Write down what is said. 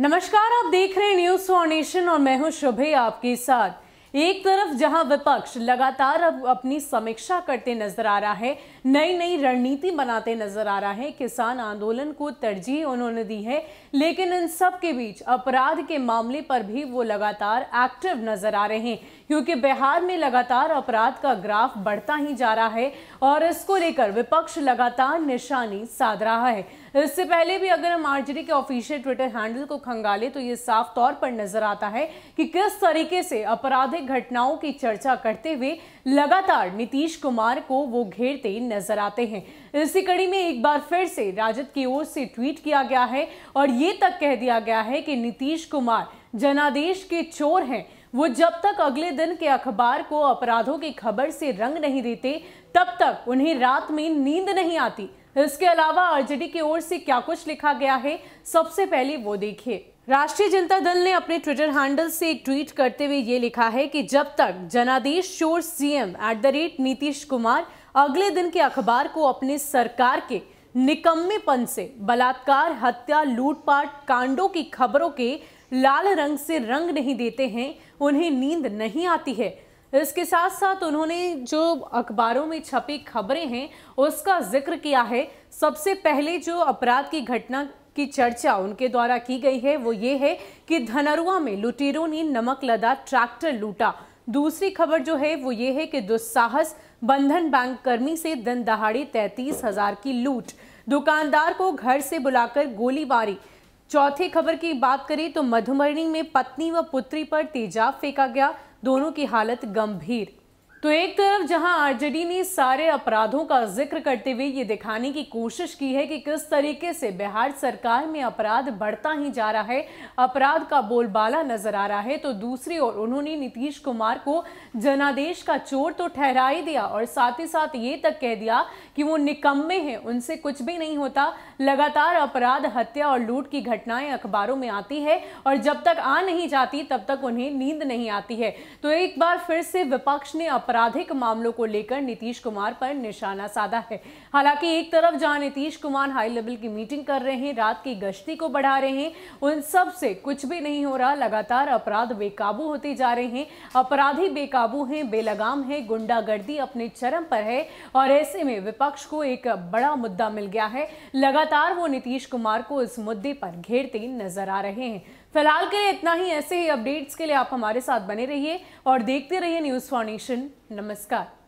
नमस्कार आप देख रहे हैं न्यूज फॉर नेशन और मैं हूं शुभे आपके साथ एक तरफ जहां विपक्ष लगातार अब अपनी समीक्षा करते नजर आ रहा है नई नई रणनीति बनाते नजर आ रहा है किसान आंदोलन को तरजीह उन्होंने दी है लेकिन इन सब के बीच अपराध के मामले पर भी वो लगातार एक्टिव नजर आ रहे हैं क्योंकि बिहार में लगातार अपराध का ग्राफ बढ़ता ही जा रहा है और इसको लेकर विपक्ष लगातार निशानी साध रहा है इससे पहले भी अगर हम आरजेडी के ऑफिशियल ट्विटर हैंडल को खंगाले तो ये साफ तौर पर नजर आता है कि किस तरीके से अपराध आपराधिक घटनाओं की चर्चा करते हुए लगातार नीतीश कुमार को वो घेरते नजर आते हैं इसी कड़ी में एक बार फिर से राजद की ओर से ट्वीट किया गया है और ये तक कह दिया गया है कि नीतीश कुमार जनादेश के चोर हैं वो जब तक अगले दिन के अखबार को अपराधों की खबर से रंग नहीं देते तब तक उन्हें रात में नींद नहीं आती इसके अलावा आरजेडी की ओर से क्या कुछ लिखा गया है सबसे पहले वो देखिए राष्ट्रीय जनता दल ने अपने ट्विटर हैंडल से एक ट्वीट करते हुए ये लिखा है कि जब तक जनादेश शोर CM at the rate Nitish Kumar अगले दिन के अखबार को अपने सरकार के निकम्मेपन से बलात्कार हत्या लूटपाट कांडों की खबरों के लाल रंग से रंग नहीं देते हैं उन्हें नींद नहीं आती है इसके साथ साथ उन्होंने जो अखबारों में छपी खबरें हैं उसका जिक्र किया है सबसे पहले जो अपराध की घटना की चर्चा उनके द्वारा की गई है वो ये है कि धनरुआ में लुटेरों ने नमक लदा ट्रैक्टर लूटा दूसरी खबर जो है वो ये है कि दुस्साहस बंधन बैंक कर्मी से दिन दहाड़े तैतीस हजार की लूट दुकानदार को घर से बुलाकर गोलीबारी चौथी खबर की बात करें तो मधुमरणी में पत्नी व पुत्री पर तेजाब फेंका गया दोनों की हालत गंभीर तो एक तरफ जहां आरजेडी ने सारे अपराधों का जिक्र करते हुए ये दिखाने की कोशिश की है कि किस तरीके से बिहार सरकार में अपराध बढ़ता ही जा रहा है अपराध का बोलबाला नजर आ रहा है तो दूसरी ओर उन्होंने नीतीश कुमार को जनादेश का चोर तो ठहरा ही दिया और साथ ही साथ ये तक कह दिया कि वो निकम्मे हैं उनसे कुछ भी नहीं होता लगातार अपराध हत्या और लूट की घटनाएं अखबारों में आती है और जब तक आ नहीं जाती तब तक उन्हें नींद नहीं आती है तो एक बार फिर से विपक्ष ने आपराधिक मामलों को लेकर नीतीश कुमार पर निशाना साधा है हालांकि एक तरफ जहां नीतीश कुमार हाई लेवल की मीटिंग कर रहे हैं रात की गश्ती को बढ़ा रहे हैं उन सब से कुछ भी नहीं हो रहा लगातार अपराध बेकाबू होते जा रहे हैं अपराधी बेकाबू हैं बेलगाम है गुंडागर्दी अपने चरम पर है और ऐसे में विपक्ष को एक बड़ा मुद्दा मिल गया है लगातार वो नीतीश कुमार को इस मुद्दे पर घेरते नजर आ रहे हैं फिलहाल के लिए इतना ही ऐसे ही अपडेट्स के लिए आप हमारे साथ बने रहिए और देखते रहिए न्यूज़ फाउंडेशन नमस्कार